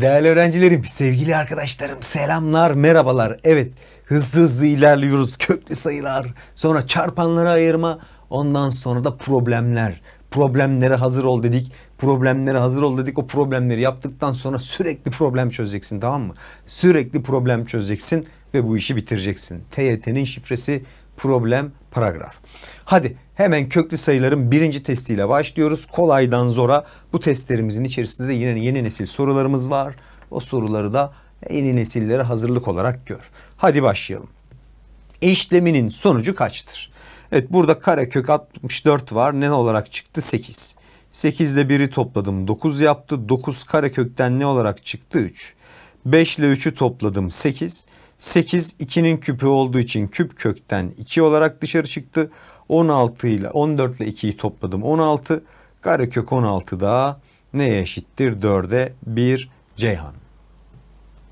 Değerli öğrencilerim, sevgili arkadaşlarım selamlar, merhabalar. Evet, hızlı hızlı ilerliyoruz. Köklü sayılar, sonra çarpanlara ayırma, ondan sonra da problemler. Problemlere hazır ol dedik. Problemlere hazır ol dedik. O problemleri yaptıktan sonra sürekli problem çözeceksin tamam mı? Sürekli problem çözeceksin ve bu işi bitireceksin. TYT'nin şifresi problem paragraf. Hadi Hemen köklü sayıların birinci testiyle başlıyoruz. Kolaydan zora bu testlerimizin içerisinde de yine yeni nesil sorularımız var. O soruları da yeni nesillere hazırlık olarak gör. Hadi başlayalım. İşleminin sonucu kaçtır? Evet burada kare karekök 64 var. Ne olarak çıktı? 8. 8 ile 1'i topladım 9 yaptı. 9 kökten ne olarak çıktı? 3. 5 ile 3'ü topladım 8. 8 2'nin küpü olduğu için küp kökten 2 olarak dışarı çıktı. 16 ile 14 ile 2'yi topladım 16. Karekök 16 da neye eşittir? 4'e 1 Ceyhan.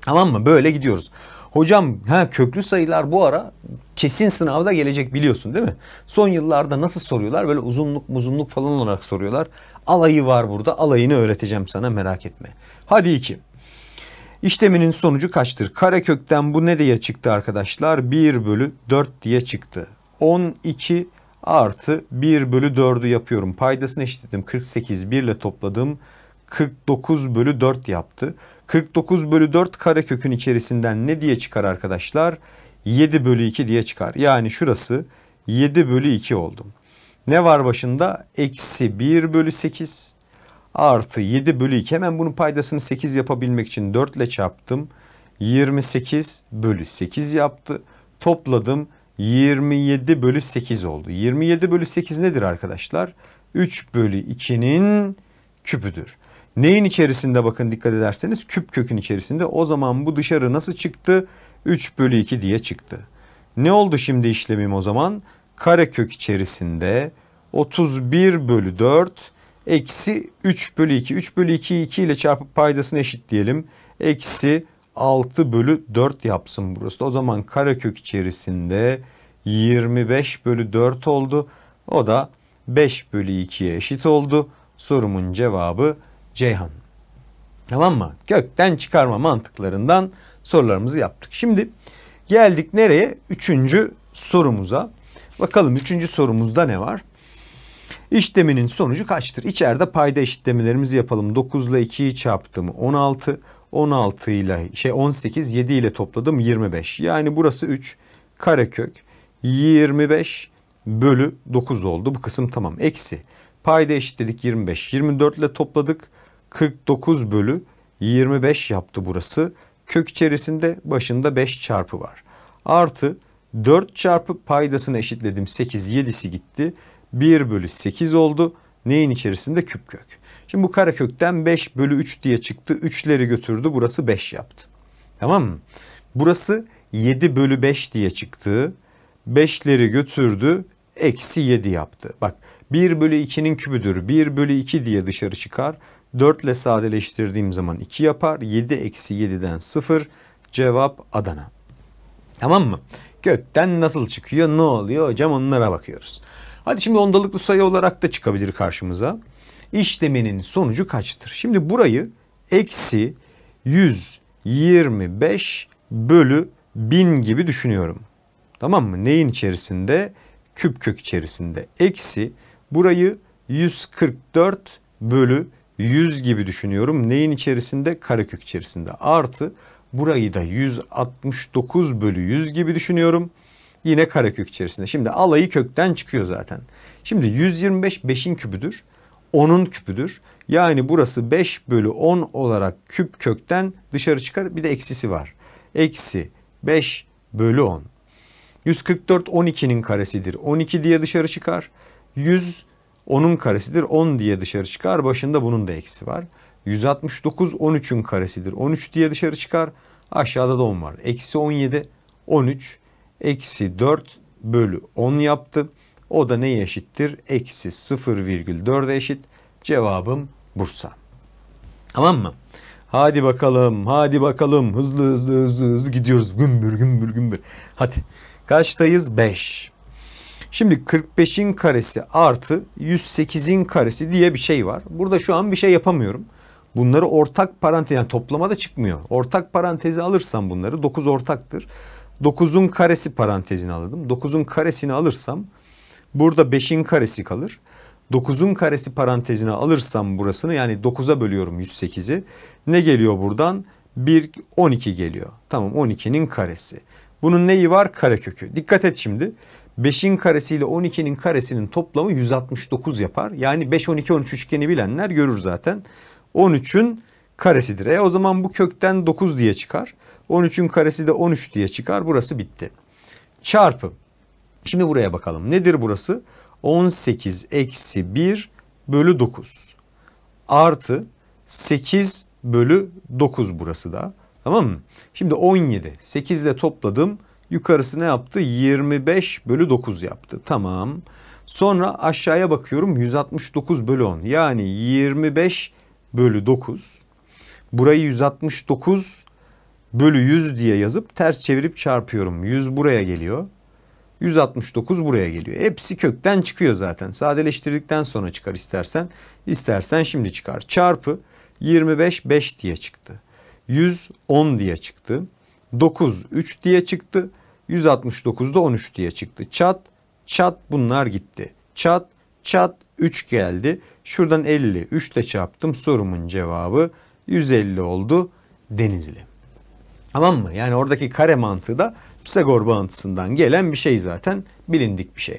Tamam mı? Böyle gidiyoruz. Hocam ha, köklü sayılar bu ara kesin sınavda gelecek biliyorsun değil mi? Son yıllarda nasıl soruyorlar? Böyle uzunluk muzunluk falan olarak soruyorlar. Alayı var burada. Alayını öğreteceğim sana merak etme. Hadi iki. İşleminin sonucu kaçtır? Karekökten bu ne diye çıktı arkadaşlar? 1 bölü 4 diye çıktı. 12 artı 1 bölü 4'ü yapıyorum. Paydasını eşitledim. 48 1 ile topladım. 49 bölü 4 yaptı. 49 bölü 4 karekökün içerisinden ne diye çıkar arkadaşlar? 7 bölü 2 diye çıkar. Yani şurası 7 bölü 2 oldum. Ne var başında? Eksi 1 bölü 8 artı 7 bölü 2. Hemen bunun paydasını 8 yapabilmek için 4 ile çarptım. 28 bölü 8 yaptı. Topladım. 27 bölü 8 oldu. 27 bölü 8 nedir arkadaşlar? 3 bölü 2'nin küpüdür. Neyin içerisinde bakın dikkat ederseniz küp kökün içerisinde. O zaman bu dışarı nasıl çıktı? 3 bölü 2 diye çıktı. Ne oldu şimdi işlemim o zaman? Kare kök içerisinde 31 bölü 4 eksi 3 bölü 2. 3 bölü 2'yi 2 ile çarpıp paydasını eşitleyelim. Eksi 6 bölü 4 yapsın burası. O zaman karekök içerisinde 25 bölü 4 oldu. O da 5 bölü 2'ye eşit oldu. Sorumun cevabı Ceyhan. Tamam mı? Kökten çıkarma mantıklarından sorularımızı yaptık. Şimdi geldik nereye? Üçüncü sorumuza. Bakalım üçüncü sorumuzda ne var? İşleminin sonucu kaçtır? İçeride payda eşitlemelerimizi yapalım. 9 ile 2'yi çarptım 16. 16 ile şey 18 7 ile topladım 25. Yani burası 3 karekök 25 bölü 9 oldu. Bu kısım tamam. Eksi. Payda eşitledik 25. 24 ile topladık. 49 bölü 25 yaptı burası. Kök içerisinde başında 5 çarpı var. Artı 4 çarpı paydasını eşitledim. 8 7'si gitti. 1 bölü 8 oldu. Neyin içerisinde? Küp kök. Şimdi bu karekökten 5 bölü 3 diye çıktı. 3'leri götürdü. Burası 5 yaptı. Tamam mı? Burası 7 bölü 5 diye çıktı. 5'leri götürdü. Eksi 7 yaptı. Bak 1 bölü 2'nin kübüdür. 1 bölü 2 diye dışarı çıkar. 4 ile sadeleştirdiğim zaman 2 yapar. 7 eksi 7'den 0. Cevap Adana. Tamam mı? Gökten nasıl çıkıyor? Ne oluyor? Hocam onlara bakıyoruz. Hadi şimdi ondalıklı sayı olarak da çıkabilir karşımıza işleminin sonucu kaçtır? Şimdi burayı eksi 125 bölü 1000 gibi düşünüyorum. Tamam mı? Neyin içerisinde? Küp kök içerisinde. Eksi burayı 144 bölü 100 gibi düşünüyorum. Neyin içerisinde? Karekök içerisinde. Artı burayı da 169 bölü 100 gibi düşünüyorum. Yine karekök içerisinde. Şimdi alayı kökten çıkıyor zaten. Şimdi 125 5'in kübüdür. 10'un küpüdür. Yani burası 5 bölü 10 olarak küp kökten dışarı çıkar. Bir de eksisi var. Eksi 5 bölü 10. 144 12'nin karesidir. 12 diye dışarı çıkar. 100 10'un karesidir. 10 diye dışarı çıkar. Başında bunun da eksi var. 169 13'ün karesidir. 13 diye dışarı çıkar. Aşağıda da 10 var. Eksi 17 13 eksi 4 bölü 10 yaptı. O da neye eşittir? Eksi 0,4'e eşit. Cevabım Bursa. Tamam mı? Hadi bakalım, hadi bakalım. Hızlı hızlı hızlı hızlı gidiyoruz. Gümbür gümbür gümbür. Hadi. Kaçtayız? 5. Şimdi 45'in karesi artı 108'in karesi diye bir şey var. Burada şu an bir şey yapamıyorum. Bunları ortak parantez yani da çıkmıyor. Ortak parantezi alırsam bunları 9 ortaktır. 9'un karesi parantezini alırdım. 9'un karesini alırsam Burada 5'in karesi kalır. 9'un karesi parantezine alırsam burasını yani 9'a bölüyorum 108'i. Ne geliyor buradan? 1, 12 geliyor. Tamam 12'nin karesi. Bunun neyi var? Karekökü. Dikkat et şimdi. 5'in karesi ile 12'nin karesinin toplamı 169 yapar. Yani 5, 12, 13 üçgeni bilenler görür zaten. 13'ün karesidir. E o zaman bu kökten 9 diye çıkar. 13'ün karesi de 13 diye çıkar. Burası bitti. Çarpı Şimdi buraya bakalım. Nedir burası? 18 eksi 1 bölü 9 artı 8 bölü 9 burası da. Tamam mı? Şimdi 17. 8 ile topladım. Yukarısı ne yaptı? 25 bölü 9 yaptı. Tamam. Sonra aşağıya bakıyorum 169 bölü 10. Yani 25 bölü 9. Burayı 169 bölü 100 diye yazıp ters çevirip çarpıyorum. 100 buraya geliyor. 169 buraya geliyor. Hepsi kökten çıkıyor zaten. Sadeleştirdikten sonra çıkar istersen. İstersen şimdi çıkar. Çarpı 25 5 diye çıktı. 110 diye çıktı. 9 3 diye çıktı. 169 da 13 diye çıktı. Çat çat bunlar gitti. Çat çat 3 geldi. Şuradan 50 3 ile çarptım. Sorumun cevabı 150 oldu. Denizli. Tamam mı? Yani oradaki kare mantığı da Pisagor bağıntısından gelen bir şey zaten bilindik bir şey.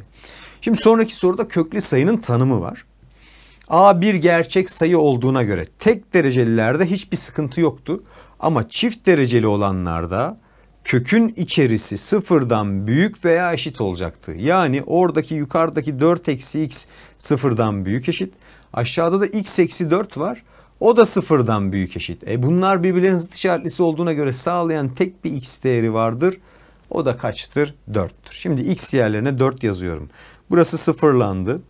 Şimdi sonraki soruda köklü sayının tanımı var. A bir gerçek sayı olduğuna göre tek derecelilerde hiçbir sıkıntı yoktu. Ama çift dereceli olanlarda kökün içerisi sıfırdan büyük veya eşit olacaktı. Yani oradaki yukarıdaki 4 eksi x sıfırdan büyük eşit. Aşağıda da x eksi 4 var. O da sıfırdan büyük eşit. E bunlar birbirlerinin zıt işaretlisi olduğuna göre sağlayan tek bir x değeri vardır. O da kaçtır? 4'tür. Şimdi x yerlerine 4 yazıyorum. Burası sıfırlandı.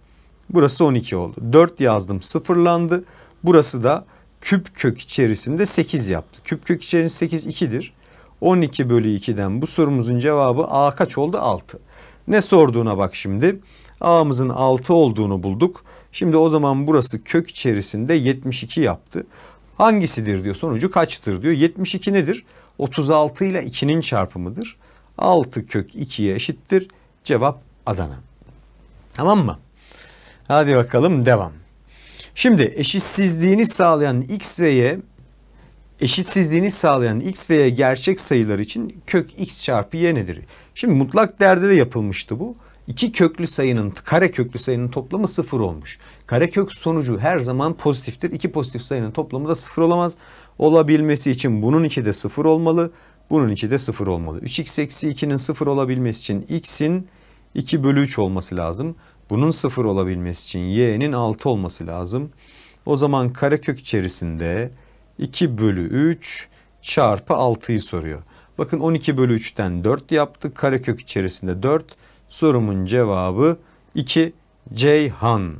Burası 12 oldu. 4 yazdım sıfırlandı. Burası da küp kök içerisinde 8 yaptı. Küp kök içerisinde 8 2'dir. 12 bölü 2'den bu sorumuzun cevabı a kaç oldu? 6. Ne sorduğuna bak şimdi. A'mızın 6 olduğunu bulduk. Şimdi o zaman burası kök içerisinde 72 yaptı. Hangisidir diyor sonucu kaçtır diyor. 72 nedir? 36 ile 2'nin çarpımıdır. 6 kök 2'ye eşittir. Cevap Adana. Tamam mı? Hadi bakalım devam. Şimdi eşitsizliğini sağlayan x ve y eşitsizliğini sağlayan x ve y gerçek sayılar için kök x çarpı y nedir? Şimdi mutlak değerde de yapılmıştı bu iki köklü sayının kare köklü sayının toplamı sıfır olmuş. Kare kök sonucu her zaman pozitiftir. İki pozitif sayının toplamı da sıfır olamaz. Olabilmesi için bunun içi de sıfır olmalı. Bunun içi de sıfır olmalı. 3x eksi 2'nin sıfır olabilmesi için x'in 2 bölü 3 olması lazım. Bunun sıfır olabilmesi için y'nin 6 olması lazım. O zaman kare kök içerisinde 2 bölü 3 çarpı 6'yı soruyor. Bakın 12 bölü 3'ten 4 yaptık. kök içerisinde 4. Sorumun cevabı 2 Ceyhan.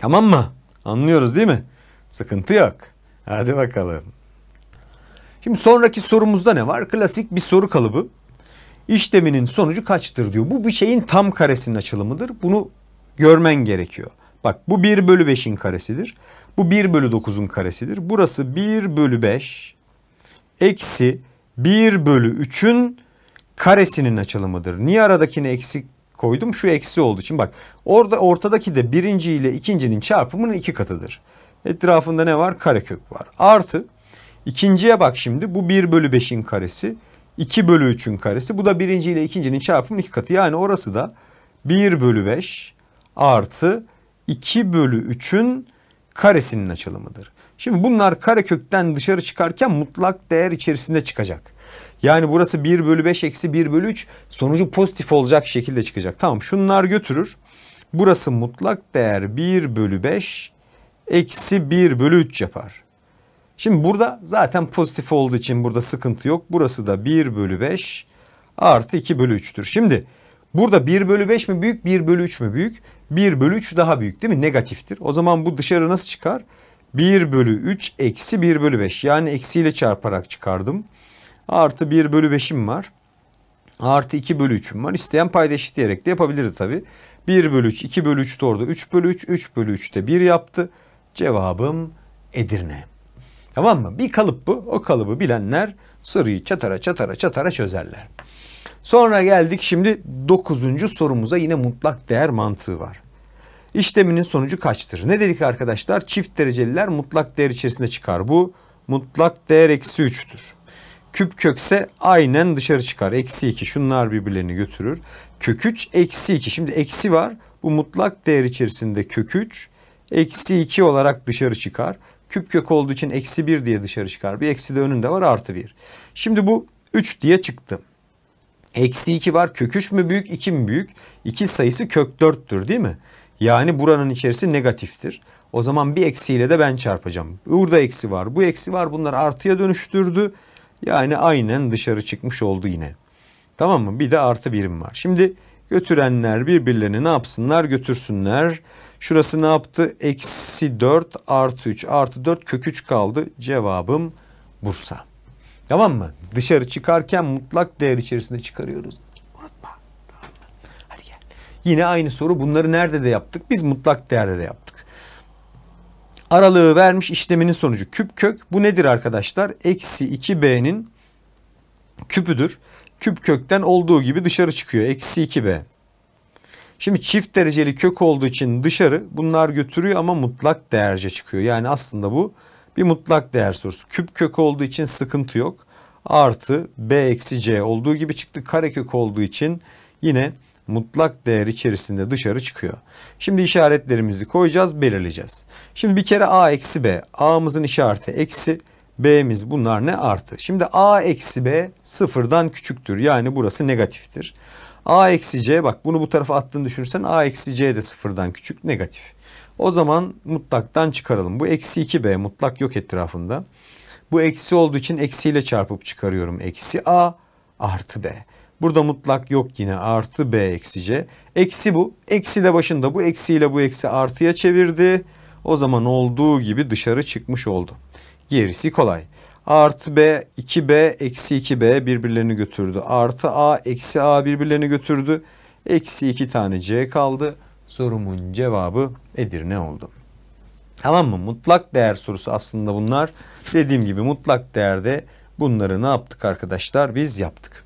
Tamam mı? Anlıyoruz değil mi? Sıkıntı yok. Hadi bakalım. Şimdi sonraki sorumuzda ne var? Klasik bir soru kalıbı. İşleminin sonucu kaçtır diyor. Bu bir şeyin tam karesinin açılımıdır. Bunu görmen gerekiyor. Bak bu 1 bölü 5'in karesidir. Bu 1 bölü 9'un karesidir. Burası 1 bölü 5 eksi 1 bölü 3'ün karesinin açılımıdır. Niye aradakini eksik koydum? Şu eksi olduğu için bak orada ortadaki de birinci ile ikincinin çarpımının iki katıdır. Etrafında ne var? Karekök var. Artı ikinciye bak şimdi bu 1 bölü 5'in karesi 2 bölü 3'ün karesi bu da birinci ile ikincinin çarpımının iki katı. Yani orası da 1 bölü 5 artı 2 bölü 3'ün karesinin açılımıdır. Şimdi bunlar karekökten dışarı çıkarken mutlak değer içerisinde çıkacak. Yani burası 1 bölü 5 eksi 1 bölü 3 sonucu pozitif olacak şekilde çıkacak. Tamam şunlar götürür. Burası mutlak değer 1 bölü 5 eksi 1 bölü 3 yapar. Şimdi burada zaten pozitif olduğu için burada sıkıntı yok. Burası da 1 bölü 5 artı 2 bölü 3'tür. Şimdi burada 1 bölü 5 mi büyük 1 bölü 3 mü büyük? 1 bölü 3 daha büyük değil mi? Negatiftir. O zaman bu dışarı nasıl çıkar? 1 bölü 3 eksi 1 bölü 5. Yani eksiyle çarparak çıkardım. Artı 1 bölü 5'im var. Artı 2 bölü 3'üm var. İsteyen payda diyerek de yapabilirdi tabi. 1 bölü 3, 2 bölü 3 doğru 3 bölü 3, 3 bölü 3 de 1 yaptı. Cevabım Edirne. Tamam mı? Bir kalıp bu. O kalıbı bilenler soruyu çatara çatara çatara çözerler. Sonra geldik şimdi 9. sorumuza yine mutlak değer mantığı var. İşleminin sonucu kaçtır? Ne dedik arkadaşlar? Çift dereceliler mutlak değer içerisinde çıkar. Bu mutlak değer eksi 3'tür. Küp kökse aynen dışarı çıkar. Eksi 2 şunlar birbirlerini götürür. Kök 3 eksi 2. Şimdi eksi var. Bu mutlak değer içerisinde kök 3 eksi 2 olarak dışarı çıkar. Küp kök olduğu için eksi 1 diye dışarı çıkar. Bir eksi de önünde var artı 1. Şimdi bu 3 diye çıktı. Eksi 2 var. Kök 3 mü büyük 2 mi büyük? 2 sayısı kök 4'tür değil mi? Yani buranın içerisi negatiftir. O zaman bir eksiyle de ben çarpacağım. Burada eksi var, bu eksi var. Bunlar artıya dönüştürdü. Yani aynen dışarı çıkmış oldu yine. Tamam mı? Bir de artı birim var. Şimdi götürenler birbirlerini ne yapsınlar? Götürsünler. Şurası ne yaptı? Eksi 4 artı 3 artı 4 kök 3 kaldı. Cevabım Bursa. Tamam mı? Dışarı çıkarken mutlak değer içerisinde çıkarıyoruz. Yine aynı soru bunları nerede de yaptık? Biz mutlak değerde de yaptık. Aralığı vermiş işleminin sonucu küp kök. Bu nedir arkadaşlar? Eksi 2b'nin küpüdür. Küp kökten olduğu gibi dışarı çıkıyor. Eksi 2b. Şimdi çift dereceli kök olduğu için dışarı bunlar götürüyor ama mutlak değerce çıkıyor. Yani aslında bu bir mutlak değer sorusu. Küp kök olduğu için sıkıntı yok. Artı b eksi c olduğu gibi çıktı. Kare kök olduğu için yine mutlak değer içerisinde dışarı çıkıyor. Şimdi işaretlerimizi koyacağız, belirleyeceğiz. Şimdi bir kere a eksi b, a'mızın işareti eksi, b'miz bunlar ne artı. Şimdi a eksi b sıfırdan küçüktür. Yani burası negatiftir. a eksi c bak bunu bu tarafa attığını düşünürsen a eksi c de sıfırdan küçük negatif. O zaman mutlaktan çıkaralım. Bu eksi 2b mutlak yok etrafında. Bu eksi olduğu için eksiyle çarpıp çıkarıyorum. Eksi a artı b. Burada mutlak yok yine artı b eksi c. Eksi bu. Eksi de başında bu eksiyle bu eksi artıya çevirdi. O zaman olduğu gibi dışarı çıkmış oldu. Gerisi kolay. Artı b 2b eksi 2b birbirlerini götürdü. Artı a eksi a birbirlerini götürdü. Eksi 2 tane c kaldı. Sorumun cevabı Edirne oldu. Tamam mı? Mutlak değer sorusu aslında bunlar. Dediğim gibi mutlak değerde bunları ne yaptık arkadaşlar? Biz yaptık.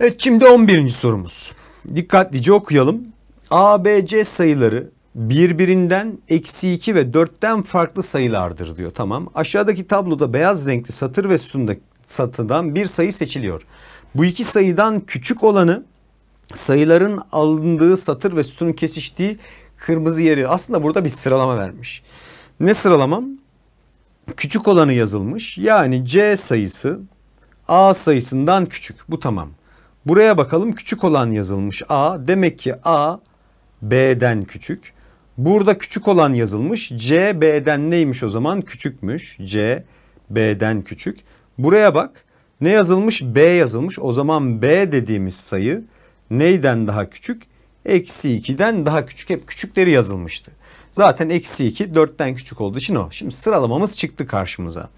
Evet şimdi 11. sorumuz. Dikkatlice okuyalım. A, B, C sayıları birbirinden eksi 2 ve 4'ten farklı sayılardır diyor. Tamam. Aşağıdaki tabloda beyaz renkli satır ve sütunda satıdan bir sayı seçiliyor. Bu iki sayıdan küçük olanı sayıların alındığı satır ve sütunun kesiştiği kırmızı yeri. Aslında burada bir sıralama vermiş. Ne sıralamam? Küçük olanı yazılmış. Yani C sayısı A sayısından küçük. Bu tamam. Buraya bakalım küçük olan yazılmış A. Demek ki A B'den küçük. Burada küçük olan yazılmış. C B'den neymiş o zaman? Küçükmüş. C B'den küçük. Buraya bak. Ne yazılmış? B yazılmış. O zaman B dediğimiz sayı neyden daha küçük? Eksi 2'den daha küçük. Hep küçükleri yazılmıştı. Zaten eksi 2 4'ten küçük olduğu için o. Şimdi sıralamamız çıktı karşımıza.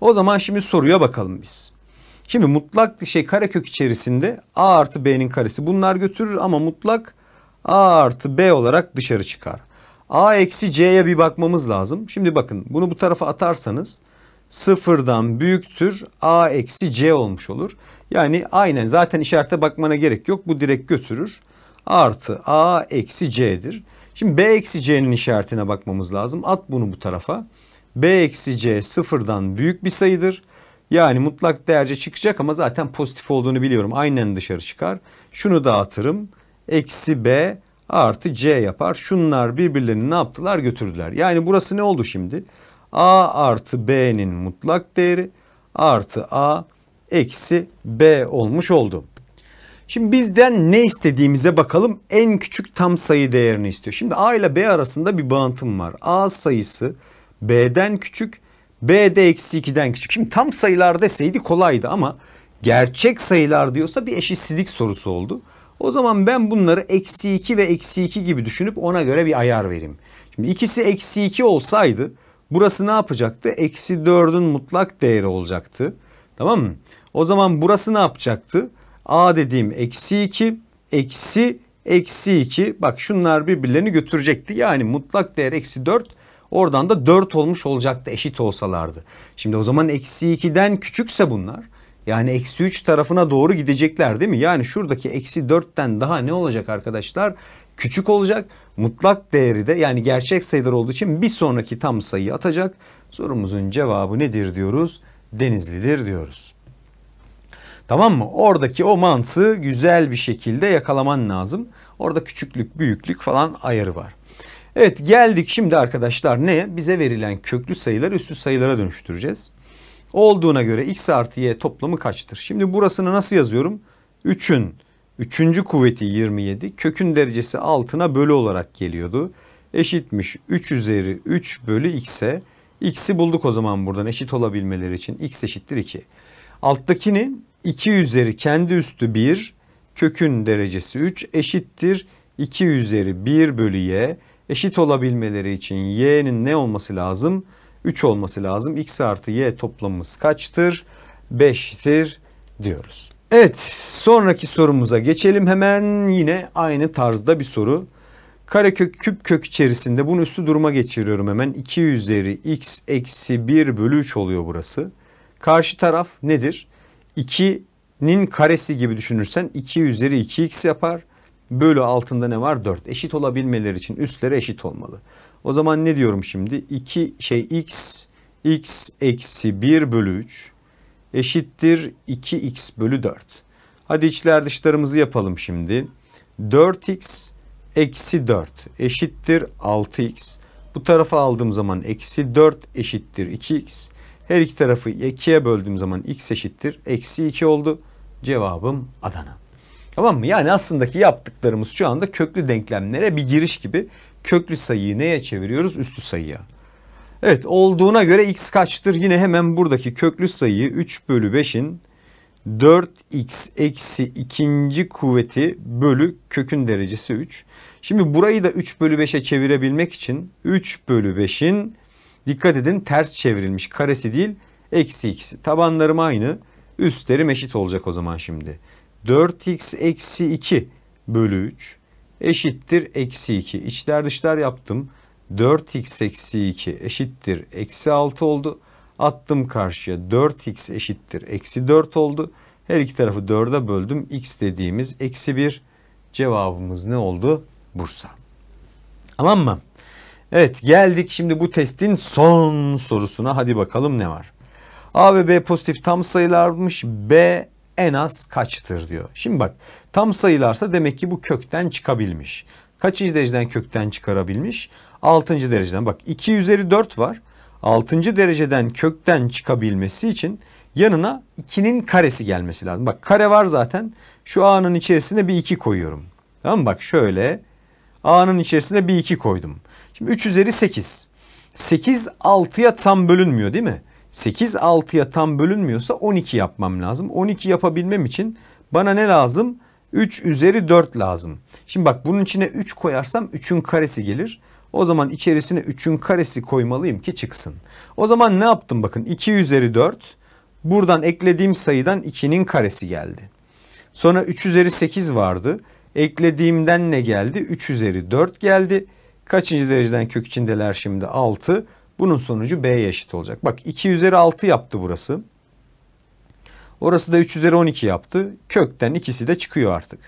O zaman şimdi soruya bakalım biz. Şimdi mutlak şey karekök içerisinde a artı b'nin karesi bunlar götürür ama mutlak a artı b olarak dışarı çıkar. a eksi c'ye bir bakmamız lazım. Şimdi bakın bunu bu tarafa atarsanız sıfırdan büyüktür a eksi c olmuş olur. Yani aynen zaten işarete bakmana gerek yok bu direkt götürür. Artı a eksi c'dir. Şimdi b eksi c'nin işaretine bakmamız lazım. At bunu bu tarafa. b eksi c sıfırdan büyük bir sayıdır. Yani mutlak değerce çıkacak ama zaten pozitif olduğunu biliyorum. Aynen dışarı çıkar. Şunu dağıtırım. Eksi B artı C yapar. Şunlar birbirlerini ne yaptılar? Götürdüler. Yani burası ne oldu şimdi? A artı B'nin mutlak değeri artı A eksi B olmuş oldu. Şimdi bizden ne istediğimize bakalım. En küçük tam sayı değerini istiyor. Şimdi A ile B arasında bir bağıntım var. A sayısı B'den küçük B de eksi 2'den küçük. Şimdi tam sayılar deseydi kolaydı ama gerçek sayılar diyorsa bir eşitsizlik sorusu oldu. O zaman ben bunları eksi 2 ve eksi 2 gibi düşünüp ona göre bir ayar vereyim. Şimdi ikisi eksi 2 olsaydı burası ne yapacaktı? Eksi 4'ün mutlak değeri olacaktı. Tamam mı? O zaman burası ne yapacaktı? A dediğim eksi 2, eksi eksi 2. Bak şunlar birbirlerini götürecekti. Yani mutlak değer eksi 4 Oradan da 4 olmuş olacaktı eşit olsalardı. Şimdi o zaman eksi 2'den küçükse bunlar yani eksi 3 tarafına doğru gidecekler değil mi? Yani şuradaki eksi 4'ten daha ne olacak arkadaşlar? Küçük olacak. Mutlak değeri de yani gerçek sayılar olduğu için bir sonraki tam sayıyı atacak. Sorumuzun cevabı nedir diyoruz? Denizlidir diyoruz. Tamam mı? Oradaki o mantığı güzel bir şekilde yakalaman lazım. Orada küçüklük, büyüklük falan ayarı var. Evet geldik şimdi arkadaşlar neye? Bize verilen köklü sayıları üstlü sayılara dönüştüreceğiz. Olduğuna göre x artı y toplamı kaçtır? Şimdi burasını nasıl yazıyorum? 3'ün 3. kuvveti 27 kökün derecesi altına bölü olarak geliyordu. Eşitmiş 3 üzeri 3 bölü x'e. X'i bulduk o zaman buradan eşit olabilmeleri için. X eşittir 2. Alttakini 2 üzeri kendi üstü 1 kökün derecesi 3 eşittir 2 üzeri 1 bölü y eşit olabilmeleri için y'nin ne olması lazım? 3 olması lazım. x artı y toplamımız kaçtır? 5'tir diyoruz. Evet sonraki sorumuza geçelim hemen yine aynı tarzda bir soru. Karekök küp kök içerisinde bunu üstü duruma geçiriyorum hemen. 2 üzeri x eksi 1 bölü 3 oluyor burası. Karşı taraf nedir? 2'nin karesi gibi düşünürsen 2 üzeri 2x yapar bölü altında ne var? 4. Eşit olabilmeleri için üstleri eşit olmalı. O zaman ne diyorum şimdi? 2 şey x x eksi 1 bölü 3 eşittir 2x bölü 4. Hadi içler dışlarımızı yapalım şimdi. 4x eksi 4 eşittir 6x. Bu tarafa aldığım zaman eksi 4 eşittir 2x. Her iki tarafı 2'ye böldüğüm zaman x eşittir. Eksi 2 oldu. Cevabım Adana. Tamam mı? Yani aslında ki yaptıklarımız şu anda köklü denklemlere bir giriş gibi. Köklü sayıyı neye çeviriyoruz? Üstü sayıya. Evet olduğuna göre x kaçtır? Yine hemen buradaki köklü sayıyı 3 bölü 5'in 4x eksi ikinci kuvveti bölü kökün derecesi 3. Şimdi burayı da 3 bölü 5'e çevirebilmek için 3 bölü 5'in dikkat edin ters çevrilmiş karesi değil eksi x Tabanlarım aynı üstlerim eşit olacak o zaman şimdi. 4x eksi 2 bölü 3 eşittir eksi 2. İçler dışlar yaptım. 4x eksi 2 eşittir eksi 6 oldu. Attım karşıya 4x eşittir eksi 4 oldu. Her iki tarafı 4'e böldüm. x dediğimiz eksi 1 cevabımız ne oldu? Bursa. Tamam mı? Evet geldik şimdi bu testin son sorusuna. Hadi bakalım ne var? A ve B pozitif tam sayılarmış. B en az kaçtır diyor. Şimdi bak tam sayılarsa demek ki bu kökten çıkabilmiş. Kaçıncı dereceden kökten çıkarabilmiş? Altıncı dereceden. Bak 2 üzeri 4 var. Altıncı dereceden kökten çıkabilmesi için yanına 2'nin karesi gelmesi lazım. Bak kare var zaten. Şu a'nın içerisine bir 2 koyuyorum. Tamam mı? Bak şöyle a'nın içerisine bir 2 koydum. Şimdi 3 üzeri 8. 8 6'ya tam bölünmüyor değil mi? 8 6'ya tam bölünmüyorsa 12 yapmam lazım. 12 yapabilmem için bana ne lazım? 3 üzeri 4 lazım. Şimdi bak bunun içine 3 koyarsam 3'ün karesi gelir. O zaman içerisine 3'ün karesi koymalıyım ki çıksın. O zaman ne yaptım bakın 2 üzeri 4 buradan eklediğim sayıdan 2'nin karesi geldi. Sonra 3 üzeri 8 vardı. Eklediğimden ne geldi? 3 üzeri 4 geldi. Kaçıncı dereceden kök içindeler şimdi? 6. Bunun sonucu B'ye eşit olacak. Bak 2 üzeri 6 yaptı burası. Orası da 3 üzeri 12 yaptı. Kökten ikisi de çıkıyor artık.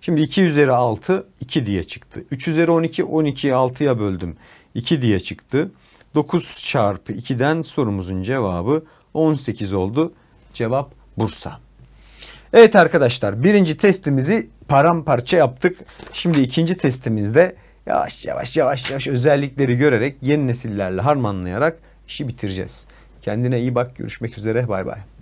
Şimdi 2 üzeri 6 2 diye çıktı. 3 üzeri 12 12'yi 6'ya böldüm. 2 diye çıktı. 9 çarpı 2'den sorumuzun cevabı 18 oldu. Cevap Bursa. Evet arkadaşlar birinci testimizi paramparça yaptık. Şimdi ikinci testimizde yavaş yavaş yavaş yavaş özellikleri görerek yeni nesillerle harmanlayarak işi bitireceğiz. Kendine iyi bak görüşmek üzere bay bay.